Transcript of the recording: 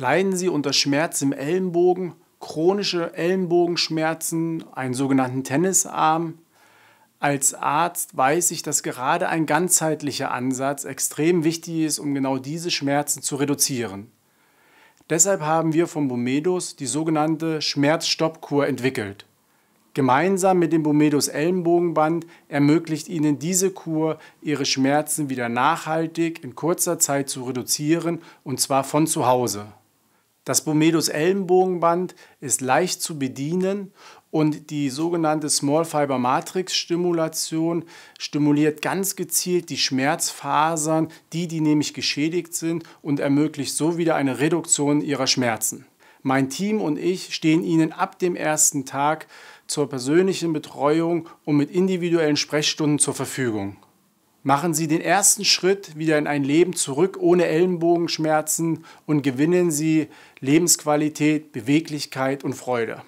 leiden sie unter Schmerz im Ellenbogen, chronische Ellenbogenschmerzen, einen sogenannten Tennisarm. Als Arzt weiß ich, dass gerade ein ganzheitlicher Ansatz extrem wichtig ist, um genau diese Schmerzen zu reduzieren. Deshalb haben wir von Bomedos die sogenannte Schmerzstoppkur entwickelt. Gemeinsam mit dem Bomedos Ellenbogenband ermöglicht Ihnen diese Kur, Ihre Schmerzen wieder nachhaltig in kurzer Zeit zu reduzieren, und zwar von zu Hause. Das Bomedus Ellenbogenband ist leicht zu bedienen und die sogenannte Small Fiber Matrix Stimulation stimuliert ganz gezielt die Schmerzfasern, die, die nämlich geschädigt sind und ermöglicht so wieder eine Reduktion ihrer Schmerzen. Mein Team und ich stehen Ihnen ab dem ersten Tag zur persönlichen Betreuung und mit individuellen Sprechstunden zur Verfügung. Machen Sie den ersten Schritt wieder in ein Leben zurück ohne Ellenbogenschmerzen und gewinnen Sie Lebensqualität, Beweglichkeit und Freude.